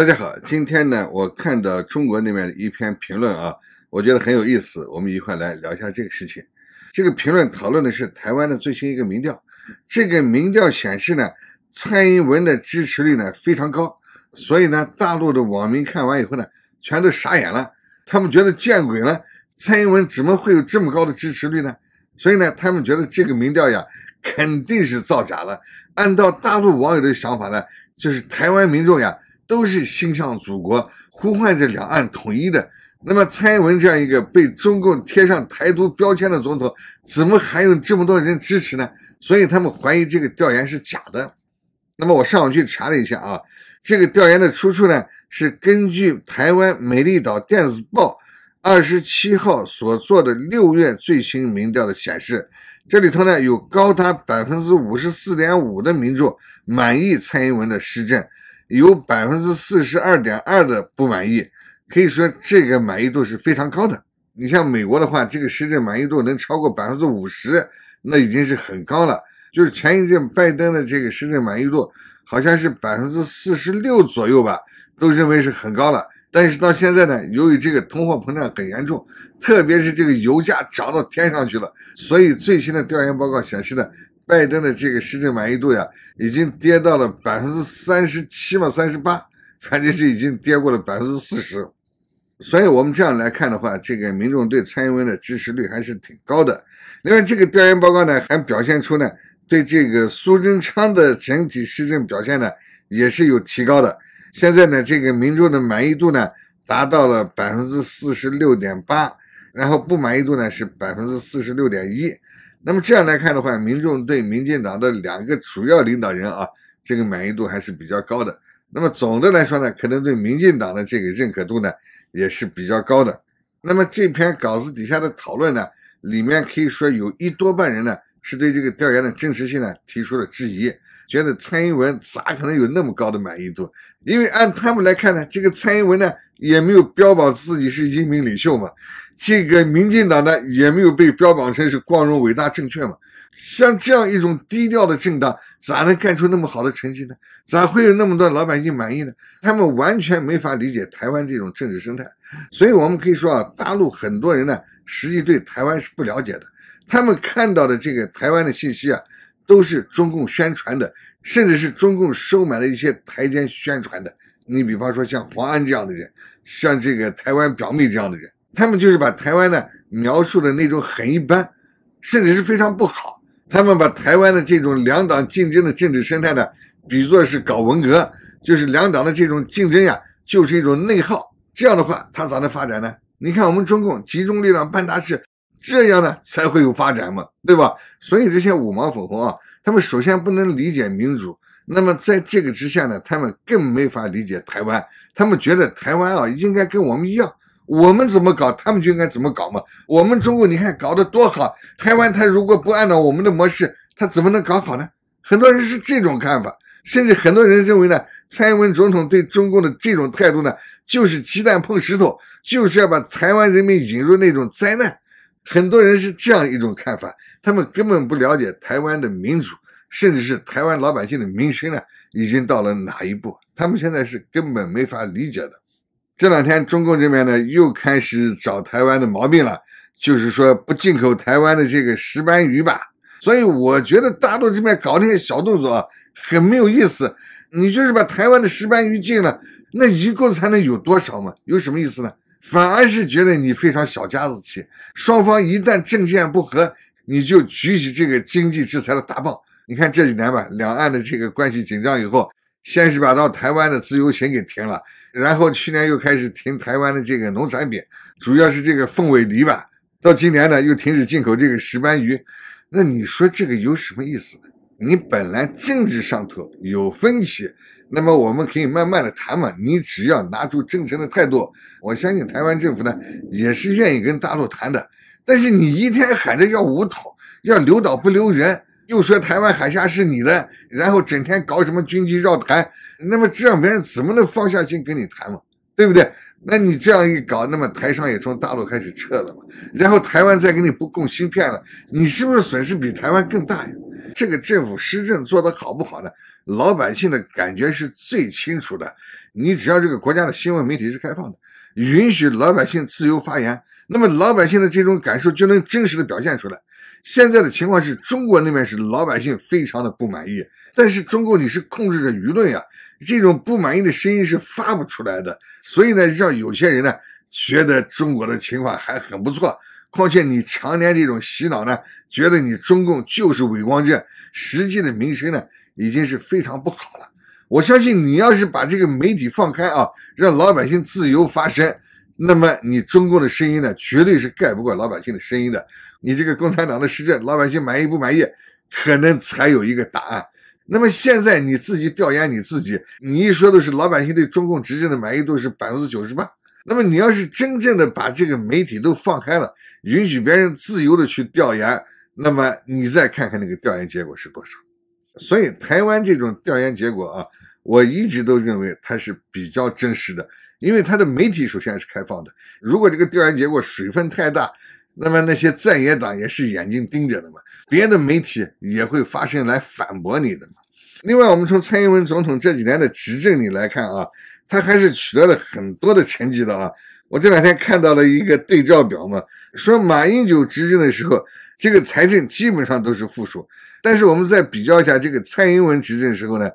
大家好，今天呢，我看到中国那边一篇评论啊，我觉得很有意思，我们一块来聊一下这个事情。这个评论讨论的是台湾的最新一个民调，这个民调显示呢，蔡英文的支持率呢非常高，所以呢，大陆的网民看完以后呢，全都傻眼了，他们觉得见鬼了，蔡英文怎么会有这么高的支持率呢？所以呢，他们觉得这个民调呀，肯定是造假了。按照大陆网友的想法呢，就是台湾民众呀。都是心向祖国，呼唤着两岸统一的。那么，蔡英文这样一个被中共贴上台独标签的总统，怎么还有这么多人支持呢？所以，他们怀疑这个调研是假的。那么，我上网去查了一下啊，这个调研的出处呢，是根据台湾美丽岛电子报二十七号所做的六月最新民调的显示。这里头呢，有高达百分之五十四点五的民众满意蔡英文的施政。有百分之四十二点二的不满意，可以说这个满意度是非常高的。你像美国的话，这个施政满意度能超过百分之五十，那已经是很高了。就是前一阵拜登的这个施政满意度好像是百分之四十六左右吧，都认为是很高了。但是到现在呢，由于这个通货膨胀很严重，特别是这个油价涨到天上去了，所以最新的调研报告显示呢。拜登的这个施政满意度呀，已经跌到了百分之三十七嘛，三十八，反正是已经跌过了百分之四十。所以，我们这样来看的话，这个民众对蔡英文的支持率还是挺高的。另外，这个调研报告呢，还表现出呢，对这个苏贞昌的整体施政表现呢，也是有提高的。现在呢，这个民众的满意度呢，达到了百分之四十六点八，然后不满意度呢是百分之四十六点一。那么这样来看的话，民众对民进党的两个主要领导人啊，这个满意度还是比较高的。那么总的来说呢，可能对民进党的这个认可度呢也是比较高的。那么这篇稿子底下的讨论呢，里面可以说有一多半人呢是对这个调研的真实性呢提出了质疑，觉得蔡英文咋可能有那么高的满意度？因为按他们来看呢，这个蔡英文呢也没有标榜自己是英明领袖嘛。这个民进党呢也没有被标榜成是光荣伟大正确嘛？像这样一种低调的政党，咋能干出那么好的成绩呢？咋会有那么多老百姓满意呢？他们完全没法理解台湾这种政治生态。所以我们可以说啊，大陆很多人呢，实际对台湾是不了解的。他们看到的这个台湾的信息啊，都是中共宣传的，甚至是中共收买了一些台奸宣传的。你比方说像黄安这样的人，像这个台湾表妹这样的人。他们就是把台湾呢描述的那种很一般，甚至是非常不好。他们把台湾的这种两党竞争的政治生态呢，比作是搞文革，就是两党的这种竞争呀，就是一种内耗。这样的话，它咋能发展呢？你看我们中共集中力量办大事，这样呢才会有发展嘛，对吧？所以这些五毛粉红啊，他们首先不能理解民主，那么在这个之下呢，他们更没法理解台湾。他们觉得台湾啊，应该跟我们一样。我们怎么搞，他们就应该怎么搞嘛。我们中国，你看搞得多好，台湾他如果不按照我们的模式，他怎么能搞好呢？很多人是这种看法，甚至很多人认为呢，蔡英文总统对中共的这种态度呢，就是鸡蛋碰石头，就是要把台湾人民引入那种灾难。很多人是这样一种看法，他们根本不了解台湾的民主，甚至是台湾老百姓的民生呢，已经到了哪一步，他们现在是根本没法理解的。这两天中共这边呢又开始找台湾的毛病了，就是说不进口台湾的这个石斑鱼吧。所以我觉得大陆这边搞那些小动作很没有意思。你就是把台湾的石斑鱼禁了，那鱼钩才能有多少嘛？有什么意思呢？反而是觉得你非常小家子气。双方一旦政见不合，你就举起这个经济制裁的大棒。你看这几年吧，两岸的这个关系紧张以后。先是把到台湾的自由行给停了，然后去年又开始停台湾的这个农产品，主要是这个凤尾梨吧。到今年呢，又停止进口这个石斑鱼。那你说这个有什么意思？你本来政治上头有分歧，那么我们可以慢慢的谈嘛。你只要拿出真诚的态度，我相信台湾政府呢也是愿意跟大陆谈的。但是你一天喊着要五统，要留岛不留人。又说台湾海峡是你的，然后整天搞什么军机绕台，那么这样别人怎么能放下心跟你谈嘛？对不对？那你这样一搞，那么台商也从大陆开始撤了嘛，然后台湾再给你不供芯片了，你是不是损失比台湾更大呀？这个政府施政做得好不好呢？老百姓的感觉是最清楚的。你只要这个国家的新闻媒体是开放的。允许老百姓自由发言，那么老百姓的这种感受就能真实的表现出来。现在的情况是中国那边是老百姓非常的不满意，但是中共你是控制着舆论呀，这种不满意的声音是发不出来的。所以呢，让有些人呢觉得中国的情况还很不错。况且你常年这种洗脑呢，觉得你中共就是伪光剑，实际的名声呢已经是非常不好了。我相信你要是把这个媒体放开啊，让老百姓自由发声，那么你中共的声音呢，绝对是盖不过老百姓的声音的。你这个共产党的施政，老百姓满意不满意，可能才有一个答案。那么现在你自己调研你自己，你一说都是老百姓对中共执政的满意度是百分之九十八。那么你要是真正的把这个媒体都放开了，允许别人自由的去调研，那么你再看看那个调研结果是多少。所以台湾这种调研结果啊，我一直都认为它是比较真实的，因为它的媒体首先是开放的。如果这个调研结果水分太大，那么那些在野党也是眼睛盯着的嘛，别的媒体也会发声来反驳你的嘛。另外，我们从蔡英文总统这几年的执政里来看啊，他还是取得了很多的成绩的啊。我这两天看到了一个对照表嘛，说马英九执政的时候。这个财政基本上都是负数，但是我们再比较一下这个蔡英文执政时候呢，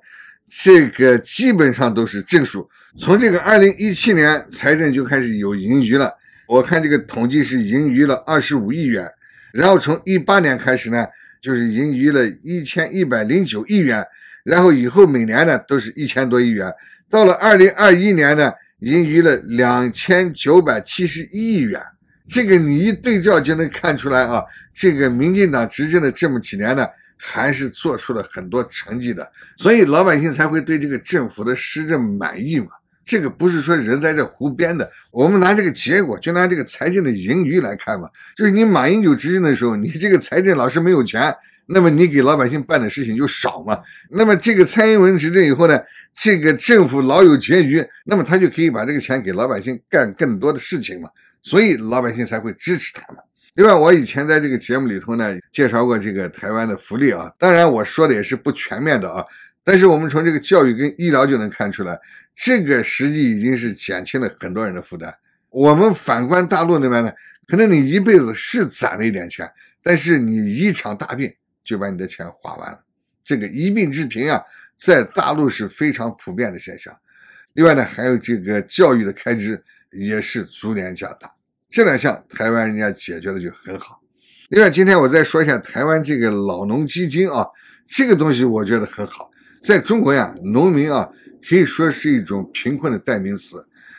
这个基本上都是正数。从这个二零一七年财政就开始有盈余了，我看这个统计是盈余了二十五亿元，然后从一八年开始呢，就是盈余了一千一百零九亿元，然后以后每年呢都是一千多亿元，到了二零二一年呢，盈余了两千九百七十一亿元。这个你一对照就能看出来啊！这个民进党执政的这么几年呢，还是做出了很多成绩的，所以老百姓才会对这个政府的施政满意嘛。这个不是说人在这胡编的。我们拿这个结果，就拿这个财政的盈余来看嘛。就是你马英九执政的时候，你这个财政老是没有钱，那么你给老百姓办的事情就少嘛。那么这个蔡英文执政以后呢，这个政府老有结余，那么他就可以把这个钱给老百姓干更多的事情嘛。所以老百姓才会支持他们。另外，我以前在这个节目里头呢，介绍过这个台湾的福利啊。当然，我说的也是不全面的啊。但是我们从这个教育跟医疗就能看出来，这个实际已经是减轻了很多人的负担。我们反观大陆那边呢，可能你一辈子是攒了一点钱，但是你一场大病就把你的钱花完了。这个一病致贫啊，在大陆是非常普遍的现象。另外呢，还有这个教育的开支也是逐年加大。这两项台湾人家解决的就很好。另外，今天我再说一下台湾这个老农基金啊，这个东西我觉得很好。在中国呀，农民啊可以说是一种贫困的代名词。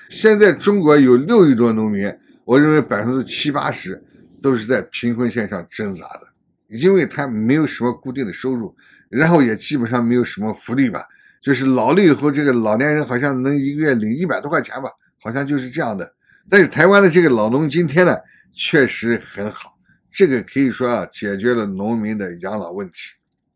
现在中国有六亿多农民，我认为百分之七八十都是在贫困线上挣扎的，因为他没有什么固定的收入，然后也基本上没有什么福利吧。就是老了以后，这个老年人好像能一个月领一百多块钱吧，好像就是这样的。但是台湾的这个老农今天呢，确实很好，这个可以说啊，解决了农民的养老问题。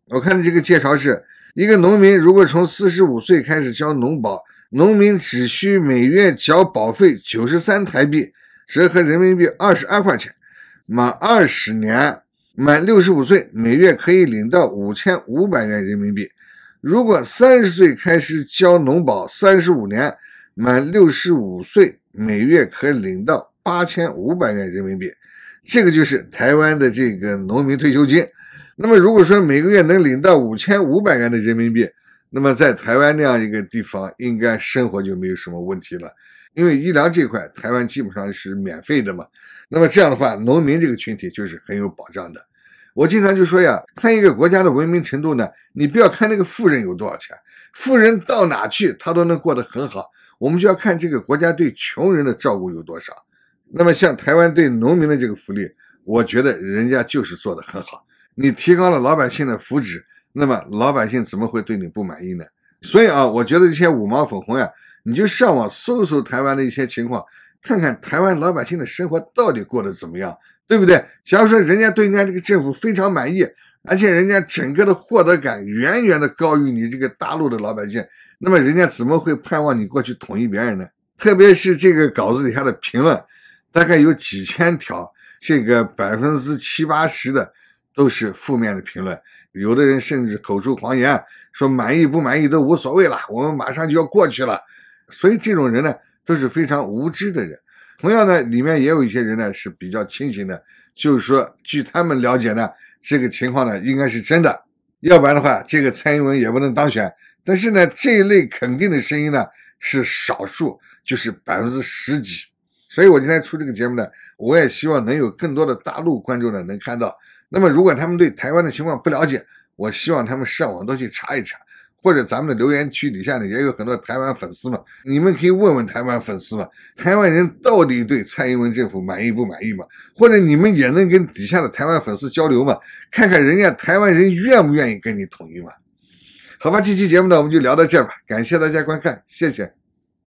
我看的这个介绍是：一个农民如果从四十五岁开始交农保，农民只需每月缴保费九十三台币，折合人民币二十二块钱。满二十年，满六十五岁，每月可以领到五千五百元人民币。如果三十岁开始交农保，三十五年，满六十五岁。每月可以领到八千五百元人民币，这个就是台湾的这个农民退休金。那么如果说每个月能领到五千五百元的人民币，那么在台湾那样一个地方，应该生活就没有什么问题了。因为医疗这块，台湾基本上是免费的嘛。那么这样的话，农民这个群体就是很有保障的。我经常就说呀，看一个国家的文明程度呢，你不要看那个富人有多少钱，富人到哪去他都能过得很好。我们就要看这个国家对穷人的照顾有多少。那么像台湾对农民的这个福利，我觉得人家就是做的很好。你提高了老百姓的福祉，那么老百姓怎么会对你不满意呢？所以啊，我觉得这些五毛粉红呀，你就上网搜一搜台湾的一些情况，看看台湾老百姓的生活到底过得怎么样，对不对？假如说人家对人家这个政府非常满意。而且人家整个的获得感远远的高于你这个大陆的老百姓，那么人家怎么会盼望你过去统一别人呢？特别是这个稿子底下的评论，大概有几千条，这个百分之七八十的都是负面的评论，有的人甚至口出狂言，说满意不满意都无所谓了，我们马上就要过去了。所以这种人呢，都是非常无知的人。同样呢，里面也有一些人呢是比较清醒的，就是说，据他们了解呢，这个情况呢应该是真的，要不然的话，这个蔡英文也不能当选。但是呢，这一类肯定的声音呢是少数，就是百分之十几。所以我今天出这个节目呢，我也希望能有更多的大陆观众呢能看到。那么，如果他们对台湾的情况不了解，我希望他们上网都去查一查。或者咱们的留言区底下呢，也有很多台湾粉丝嘛，你们可以问问台湾粉丝嘛，台湾人到底对蔡英文政府满意不满意嘛？或者你们也能跟底下的台湾粉丝交流嘛，看看人家台湾人愿不愿意跟你统一嘛？好吧，这期节目呢，我们就聊到这吧，感谢大家观看，谢谢。